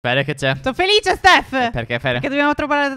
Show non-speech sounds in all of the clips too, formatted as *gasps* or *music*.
Fede che c'è? Sono felice Steph eh, Perché Fede? Perché dobbiamo trovare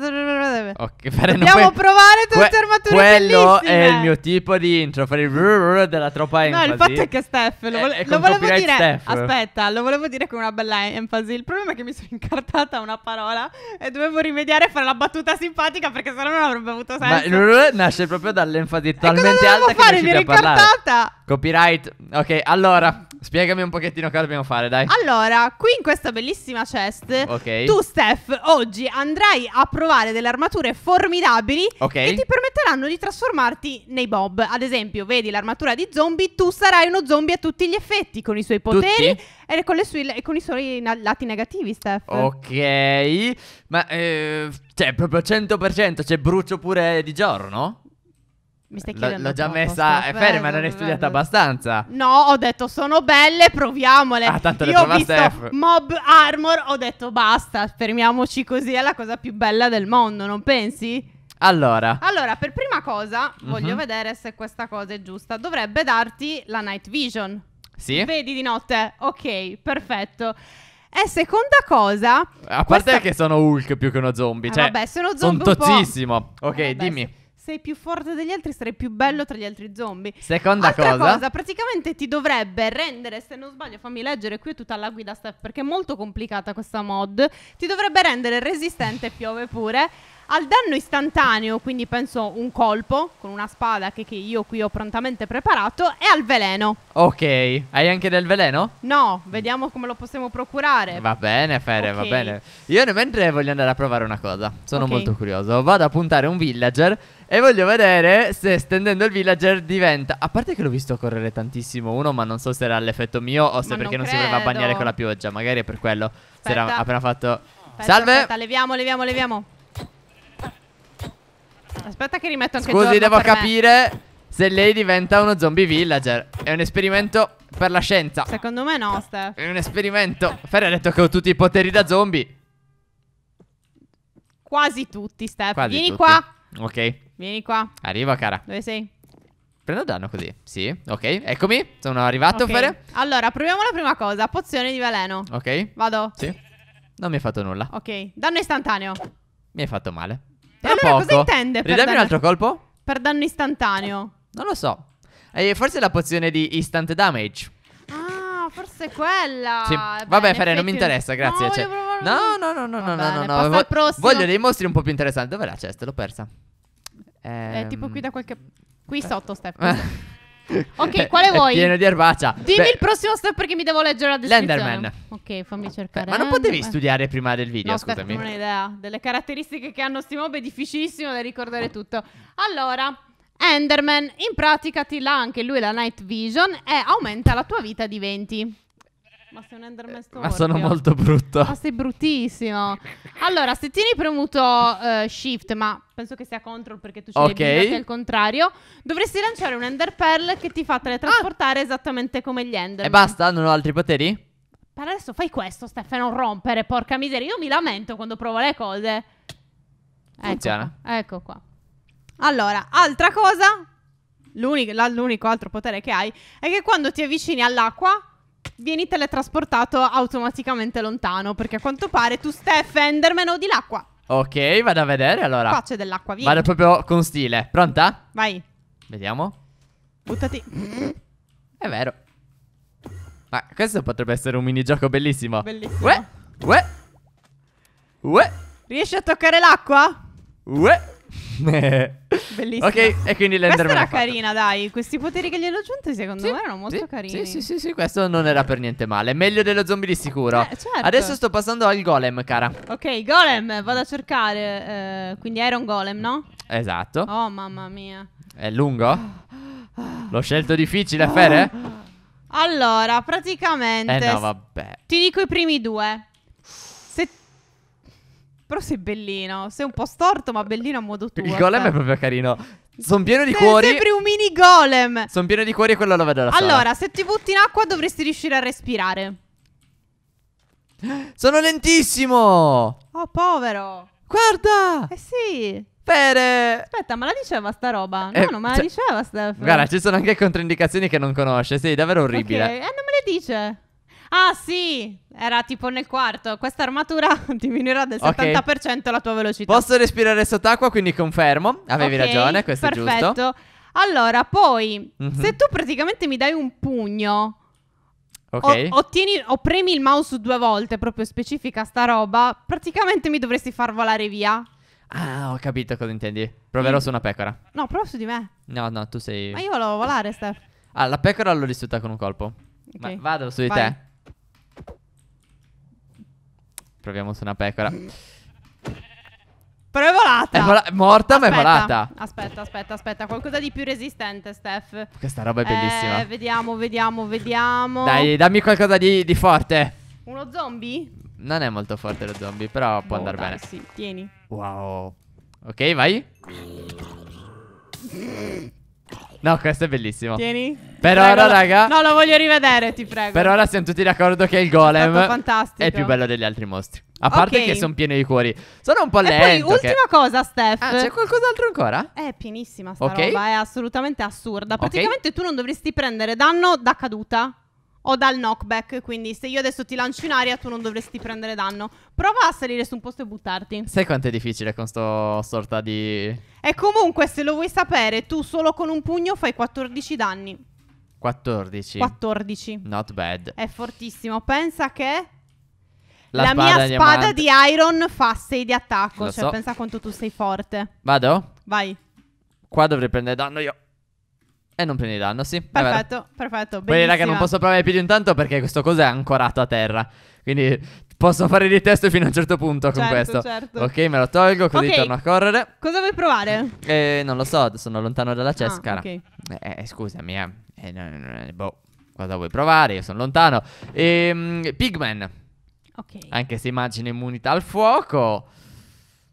Ok Fede Dobbiamo puoi... provare tutte que- armature Quello bellissime. è il mio tipo di intro Fare il della troppa enfasi No il fatto è che Steph Lo, eh, vole- è, è lo volevo dire Steph. Aspetta Lo volevo dire con una bella enfasi Il problema è che mi sono incartata una parola E dovevo rimediare a fare la battuta simpatica Perché sennò non avrebbe avuto senso Ma nasce proprio dall'enfasi talmente alta che non fare? ci Mi ero incartata parlare. Copyright Ok allora Spiegami un pochettino cosa dobbiamo fare, dai. Allora, qui in questa bellissima chest, okay. tu, Steph, oggi andrai a provare delle armature formidabili okay. che ti permetteranno di trasformarti nei bob. Ad esempio, vedi l'armatura di zombie, tu sarai uno zombie a tutti gli effetti, con i suoi poteri e con, sue, e con i suoi lati negativi, Steph. Ok, ma eh, cioè, proprio 100%, c'è cioè, brucio pure di giorno? no? Mi stai chiedendo. L'ho già messa. È ferma, non hai studiato abbastanza. No, ho detto sono belle, proviamole. Ah, tanto le Io ho visto Steph. Mob Armor, ho detto basta, fermiamoci così, è la cosa più bella del mondo, non pensi? Allora. Allora, per prima cosa, uh-huh. voglio vedere se questa cosa è giusta. Dovrebbe darti la night vision. Sì. Vedi di notte. Ok, perfetto. E seconda cosa. A parte questa... che sono Hulk più che uno zombie. Ah, cioè, vabbè, sono zombie. Sono tozzissimo. Ok, vabbè, dimmi sei più forte degli altri, sarei più bello tra gli altri zombie. Seconda Altra cosa. cosa. praticamente ti dovrebbe rendere, se non sbaglio, fammi leggere qui tutta la guida Steph perché è molto complicata questa mod, ti dovrebbe rendere resistente, piove pure al danno istantaneo, quindi penso un colpo con una spada che, che io qui ho prontamente preparato, e al veleno. Ok, hai anche del veleno? No, vediamo come lo possiamo procurare. Va bene, Fere, okay. va bene. Io nel mentre voglio andare a provare una cosa. Sono okay. molto curioso. Vado a puntare un villager e voglio vedere se stendendo il villager diventa. A parte che l'ho visto correre tantissimo uno, ma non so se era l'effetto mio o se ma perché non, non si voleva bagnare con la pioggia. Magari è per quello. Aspetta. Si era appena fatto. Aspetta, Salve! Aspetta, leviamo, leviamo, leviamo. Aspetta che rimetto anche Scusi, devo capire me. se lei diventa uno zombie villager. È un esperimento per la scienza. Secondo me no, Steph. È un esperimento. Ferri ha detto che ho tutti i poteri da zombie. Quasi tutti, Steph. Quasi Vieni tutti. qua. Ok. Vieni qua. Arriva, cara. Dove sei? Prendo danno così. Sì, ok. Eccomi. Sono arrivato, okay. Fere. Allora, proviamo la prima cosa. Pozione di veleno. Ok. Vado. Sì. Non mi hai fatto nulla. Ok. Danno istantaneo. Mi hai fatto male. Però allora poco. cosa intende per un altro colpo? Per danno istantaneo. Non lo so. Eh, forse la pozione di instant damage. Ah, forse quella. Sì. Beh, Vabbè, Fere, non mi interessa, grazie. Cioè. No, cioè... no, no, no, no, no, no, no, no. Vo voglio dei mostri un po' più interessanti. Dov'è la cesta? L'ho persa. Ehm... È tipo ehm. qui da qualche... Qui eh. sotto, Stefano. *laughs* Ok, quale vuoi? Pieno di erbaccia. Dimmi Beh, il prossimo step perché mi devo leggere la descrizione. L'Enderman. Ok, fammi cercare. ma non potevi Enderman. Eh. studiare prima del video, no, scusami. Aspetta, non ho idea. Delle caratteristiche che hanno sti mob è difficilissimo da ricordare tutto. Allora, Enderman in pratica ti l'ha anche lui la night vision e aumenta la tua vita di 20. Ma sei un Enderman eh, storpio. Ma sono molto brutto. Ma sei bruttissimo. *laughs* Allora, se tieni premuto uh, Shift, ma penso che sia Control perché tu ci okay. l'hai abilitati al contrario, dovresti lanciare un Ender Pearl che ti fa teletrasportare ah. esattamente come gli Ender. E basta? Non ho altri poteri? Per adesso fai questo, Stefano, rompere, porca miseria. Io mi lamento quando provo le cose. Ecco Funziona. Ecco qua. Ecco qua. Allora, altra cosa, l'unico, l'unico altro potere che hai, è che quando ti avvicini all'acqua vieni teletrasportato automaticamente lontano. Perché a quanto pare tu stai Enderman o di l'acqua. Ok, vado a vedere allora. Qua c'è dell'acqua, vieni. Vado proprio con stile. Pronta? Vai. Vediamo. Buttati. È vero. Ma questo potrebbe essere un minigioco bellissimo. Bellissimo. Uè, uè, uè. Riesci a toccare l'acqua? Uè. *laughs* Eh. Bellissimo. Ok, e quindi l'Enderman. Questa era carina, dai. Questi poteri che gli hanno aggiunti, secondo Sì, me, erano molto sì, carini. Sì, sì, sì, sì, questo non era per niente male. Meglio dello zombie di sicuro. Eh, certo. Adesso sto passando al golem, cara. Ok, Golem, vado a cercare. eh, quindi Iron Golem, no? Esatto. Oh, mamma mia. È lungo? L'ho scelto difficile, *gasps* Fede? Allora, praticamente. Eh no, vabbè. Ti dico i primi due. Però sei bellino. Sei un po' storto, ma bellino a modo tuo. Il golem è cioè. proprio carino. Sono pieno di sei cuori. Sei sempre un mini golem. Sono pieno di cuori e quello lo vedo alla Allora, sala. se ti butti in acqua dovresti riuscire a respirare. *gasps* Sono lentissimo. Oh, povero. Guarda. Eh sì. Pere. Aspetta, ma la diceva sta roba? Eh, no, non me la cioè, diceva sta Guarda, ci sono anche controindicazioni che non conosce. Sei davvero orribile. Okay. Eh, non me le dice. Ah sì, era tipo nel quarto. Questa armatura *laughs* diminuirà del okay. 70% la tua velocità. Posso respirare sott'acqua, quindi confermo. Avevi okay, ragione, questo perfetto. è giusto. Perfetto. Allora, poi, mm -hmm. se tu praticamente mi dai un pugno, okay. o, ottieni, o premi il mouse due volte, proprio specifica sta roba, praticamente mi dovresti far volare via. Ah, ho capito cosa intendi. Proverò mm. su una pecora. No, prova su di me. No, no, tu sei... Ma io volevo volare, Steph. Ah, la pecora l'ho distrutta con un colpo. Okay. Ma vado su di Vai. te. Proviamo su una pecora. Però è volata. È vola morta, aspetta, ma è volata. Aspetta, aspetta, aspetta. Qualcosa di più resistente, Steph. Questa roba è eh, bellissima. Eh, vediamo, vediamo, vediamo. Dai, dammi qualcosa di, di, forte. Uno zombie? Non è molto forte lo zombie, però può oh, andare boh, bene. Sì, tieni. Wow. Ok, vai. No, questo è bellissimo. Tieni. Per prego, ora, raga. No, lo voglio rivedere, ti prego. Per ora siamo tutti d'accordo che il golem è, è più bello degli altri mostri. A parte okay. che sono pieni di cuori. Sono un po' lento. e Poi, ultima che... cosa, Steph. Ah, c'è qualcos'altro ancora? È pienissima sta okay. roba, è assolutamente assurda. Praticamente okay. tu non dovresti prendere danno da caduta o dal knockback. Quindi, se io adesso ti lancio in aria, tu non dovresti prendere danno. Prova a salire su un posto e buttarti. Sai quanto è difficile con sto sorta di. E comunque, se lo vuoi sapere, tu solo con un pugno fai 14 danni. 14. 14. Not bad. È fortissimo. Pensa che. La, la spada mia spada di Iron fa 6 di attacco. Lo cioè, so. pensa quanto tu sei forte. Vado? Vai. Qua dovrei prendere danno io. E eh, non prendi danno, sì. Perfetto, perfetto. Poi, raga, non posso provare più di un tanto perché questo coso è ancorato a terra. Quindi posso fare di testo fino a un certo punto certo, con questo. Certo. Ok, me lo tolgo così okay. torno a correre. Cosa vuoi provare? Eh, non lo so, sono lontano dalla ah, cescara. Ah, okay. Eh, eh, scusami, eh. eh no, no, no, boh, cosa vuoi provare? Io sono lontano. Ehm, Pigman. Ok. Anche se immagino immunità al fuoco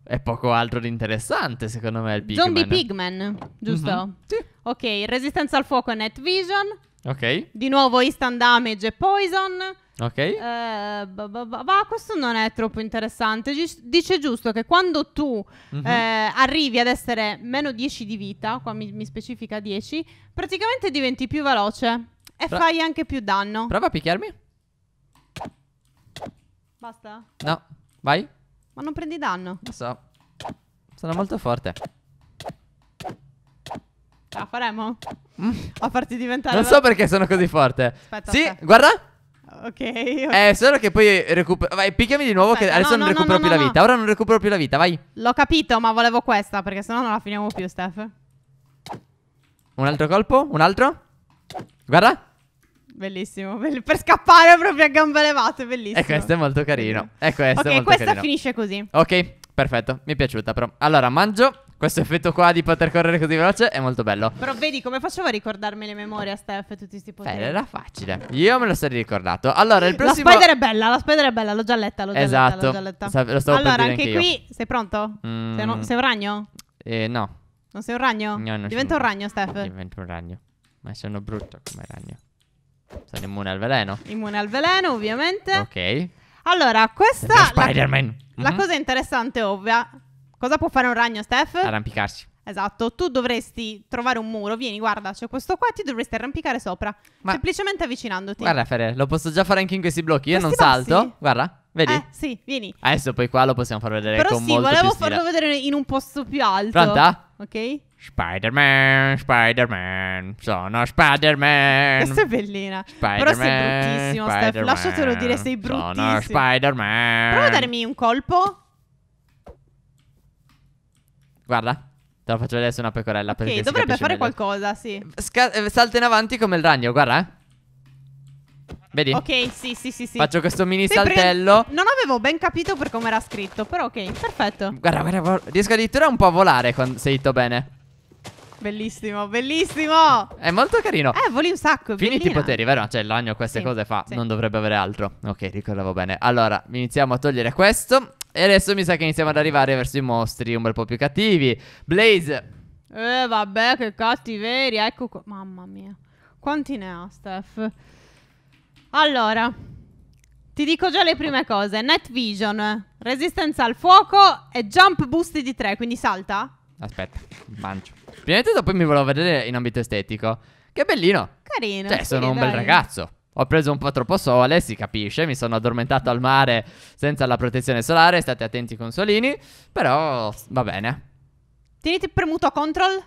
è poco altro di interessante, secondo me. Il Pigman. Zombie Pigman, giusto? Mm-hmm. Sì. Ok, resistenza al fuoco e Net Vision. Ok. Di nuovo instant damage e poison. Ok. Eh, questo non è troppo interessante. G- dice giusto che quando tu mm-hmm. eh, arrivi ad essere meno 10 di vita, qua mi, mi specifica 10, praticamente diventi più veloce e Pro- fai anche più danno. Prova a picchiarmi. Basta? No, vai. Ma non prendi danno. Lo so. Sono molto forte. Ce ah, la faremo? Mm. A farti diventare... Non so perché sono così forte. Aspetta, sì, aspetta. guarda. Ok. Eh, solo che poi recupero... Vai, picchiami di nuovo aspetta, che adesso no, non no, recupero no, più la vita. Ora non recupero più la vita, vai. L'ho capito, ma volevo questa perché sennò non la finiamo più, Steph. Un altro colpo? Un altro? Guarda. Bellissimo, bell- per scappare proprio a gambe levate, bellissimo. E ecco, questo è molto carino. E ecco, questo okay, è molto questa carino. finisce così. Ok, perfetto, mi è piaciuta però. Allora, mangio questo effetto qua di poter correre così veloce è molto bello. Però vedi come facevo a ricordarmi le memorie a Steph tutti questi poteri. Eh, era facile. Io me lo sarei ricordato. Allora, il prossimo La spider è bella, la spider è bella, l'ho già letta, l'ho già esatto. letta, l'ho esatto. già letta. lo stavo allora, anche qui sei pronto? Mm. Sei, no- sei, un ragno? Eh, no. Non sei un ragno? No, non divento un ragno, Steph. divento un ragno. Ma sono brutto come ragno. Sono immune al veleno. Immune al veleno, ovviamente. Ok. Allora, questa... Spider-Man. La, mm -hmm. la, cosa interessante, ovvia. Cosa può fare un ragno, Steph? Arrampicarsi. Esatto, tu dovresti trovare un muro, vieni guarda c'è questo qua, ti dovresti arrampicare sopra, Ma... semplicemente avvicinandoti. Guarda Fere, lo posso già fare anche in questi blocchi, io questi non passi. salto, guarda, vedi? Eh, sì, vieni. Adesso poi qua lo possiamo far vedere Però con sì, molto Però sì, volevo farlo vedere in un posto più alto. Pronta? ok? Spider-Man, Spider-Man, sono Spider-Man. Questa è bellina. Spider-Man, Però sei bruttissimo, Steph. Lasciatelo dire, sei bruttissimo. Sono Spider-Man. Prova a darmi un colpo. Guarda, te lo faccio vedere su una pecorella. Ok, dovrebbe fare meglio. qualcosa, sì. Sca- eh, salta in avanti come il ragno, guarda. Eh. Vedi? Ok, sì, sì, sì, sì. Faccio questo mini Sempre saltello. Non avevo ben capito per come era scritto, però ok, perfetto. Guarda, guarda, riesco addirittura un po' a volare quando sei dito bene. Bellissimo, bellissimo. È molto carino. Eh, voli un sacco. Finiti i poteri, vero? Cioè, il lagno queste sì, cose fa. Sì. Non dovrebbe avere altro. Ok, ricordavo bene. Allora, iniziamo a togliere questo. E adesso mi sa che iniziamo ad arrivare verso i mostri un bel po' più cattivi. Blaze. Eh, vabbè, che cattiveri. Ecco qua. Mamma mia. Quanti ne ha, Steph? Allora, ti dico già le prime cose. Net vision, resistenza al fuoco e jump boost di 3, quindi salta. Aspetta, lancio. Prima di tutto poi mi volevo vedere in ambito estetico. Che bellino. Carino. Cioè, sì, sono un bel ragazzo. Ho preso un po' troppo sole, si capisce, mi sono addormentato al mare senza la protezione solare, state attenti con solini, però va bene. Tieniti premuto control,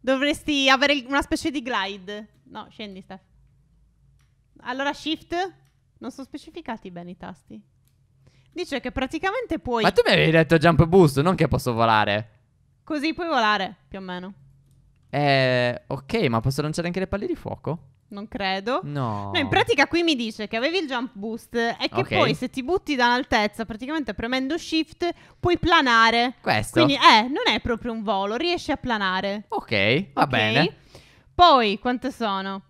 dovresti avere una specie di glide. No, scendi Steph. Allora, shift. Non sono specificati bene i tasti. Dice che praticamente puoi. Ma tu mi avevi detto jump boost, non che posso volare. Così puoi volare, più o meno. Eh, ok, ma posso lanciare anche le palle di fuoco? Non credo. No. no. in pratica qui mi dice che avevi il jump boost e che okay. poi se ti butti da un'altezza, praticamente premendo shift, puoi planare. Questo. Quindi eh, non è proprio un volo, riesci a planare. Ok, va okay. bene. Poi quante sono?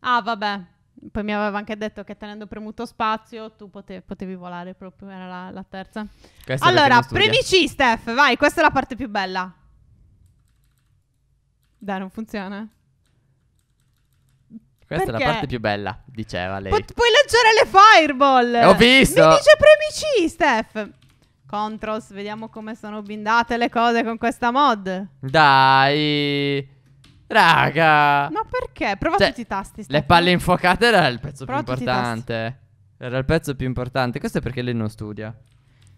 Ah, vabbè poi mi aveva anche detto che tenendo premuto spazio tu pote- potevi volare proprio, era la, la terza. Questa allora, C, Steph, vai, questa è la parte più bella. Dai, non funziona. Questa Perché? è la parte più bella, diceva lei. Pu- puoi lanciare le fireball. Eh, ho visto. Mi dice premi C, Steph. Controls, vediamo come sono bindate le cose con questa mod. Dai. Raga. Ma perché? Prova cioè, tutti i tasti. Le palle infuocate era il pezzo Prova più importante. Era il pezzo più importante. Questo è perché lei non studia.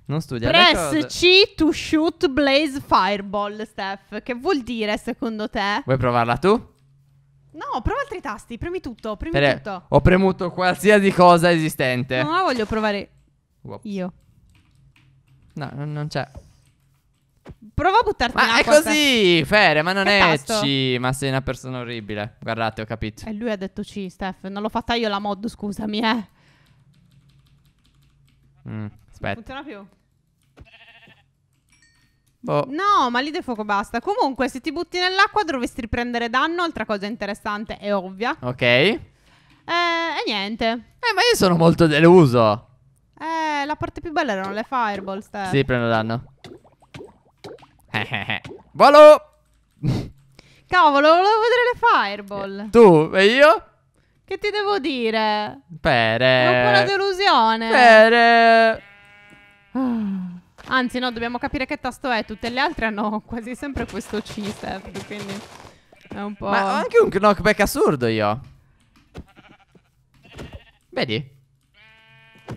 Non studia. Press C to shoot blaze fireball, Steph. Che vuol dire secondo te? Vuoi provarla tu? No, prova altri tasti, premi tutto, premi Pere, tutto. Ho premuto qualsiasi cosa esistente. No, voglio provare Uop. io. No, non c'è. Prova a buttarti ma in acqua. Ma è così, Fere, ma non che è tasto? C, ma sei una persona orribile. Guardate, ho capito. E lui ha detto C, Steph. Non l'ho fatta io la mod, scusami, eh. Mm, aspetta. Non funziona più. Boh. No, ma lì del fuoco basta. Comunque, se ti butti nell'acqua dovresti riprendere danno. Altra cosa interessante e ovvia. Ok. Eh, e niente. Eh, ma io sono molto deluso. Eh, la parte più bella erano le fireball, Steph. Sì, prendo danno. Eh. Volo! Cavolo, volevo vedere le fireball. Eh, tu e io? Che ti devo dire? Pere. È un po' una delusione. Pere. Anzi, no, dobbiamo capire che tasto è. Tutte le altre hanno quasi sempre questo C-step, quindi è un po'... Ma ho anche un knockback assurdo io. Vedi?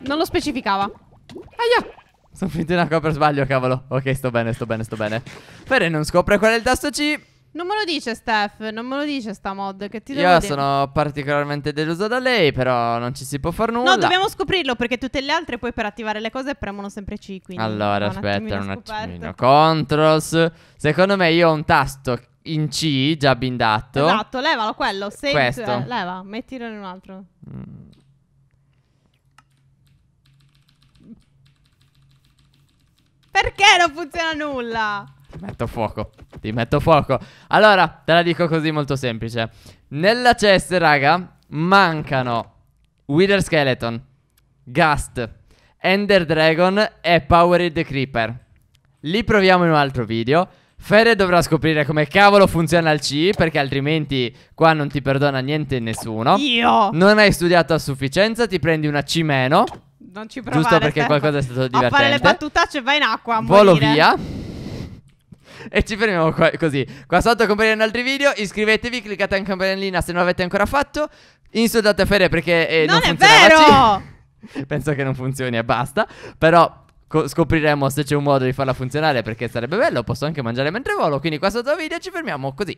Non lo specificava. Aia! Sono finendo una cosa per sbaglio, cavolo. Ok, sto bene, sto bene, sto bene. Fede non scopre qual è il tasto C. Non me lo dice Steph, non me lo dice sta mod che ti devo Io dire. sono particolarmente deluso da lei, però non ci si può far nulla. No, dobbiamo scoprirlo perché tutte le altre poi per attivare le cose premono sempre C, quindi Allora, aspetta un attimino. Controls. Secondo me io ho un tasto in C già bindato. Esatto, levalo quello, se Questo. Eh, leva, mettilo in un altro. Mm. Perché non funziona nulla? Ti metto fuoco. Ti metto fuoco. Allora, te la dico così molto semplice. Nella chest, raga, mancano Wither Skeleton, Gust, Ender Dragon e Powered Creeper. Li proviamo in un altro video. Fede dovrà scoprire come cavolo funziona il C perché altrimenti qua non ti perdona niente nessuno. Io! Non hai studiato a sufficienza, ti prendi una C meno non ci provare. Giusto perché qualcosa è stato divertente. A fare le battutacce vai in acqua, a Volo morire. via. *laughs* E ci fermiamo qua, così. Qua sotto compariranno altri video. Iscrivetevi, cliccate anche la campanellina se non l'avete ancora fatto. Insultate Fede perché eh, non, non è vero. *laughs* Penso che non funzioni e basta. Però scopriremo se c'è un modo di farla funzionare perché sarebbe bello. Posso anche mangiare mentre volo. Quindi qua sotto il video ci fermiamo così.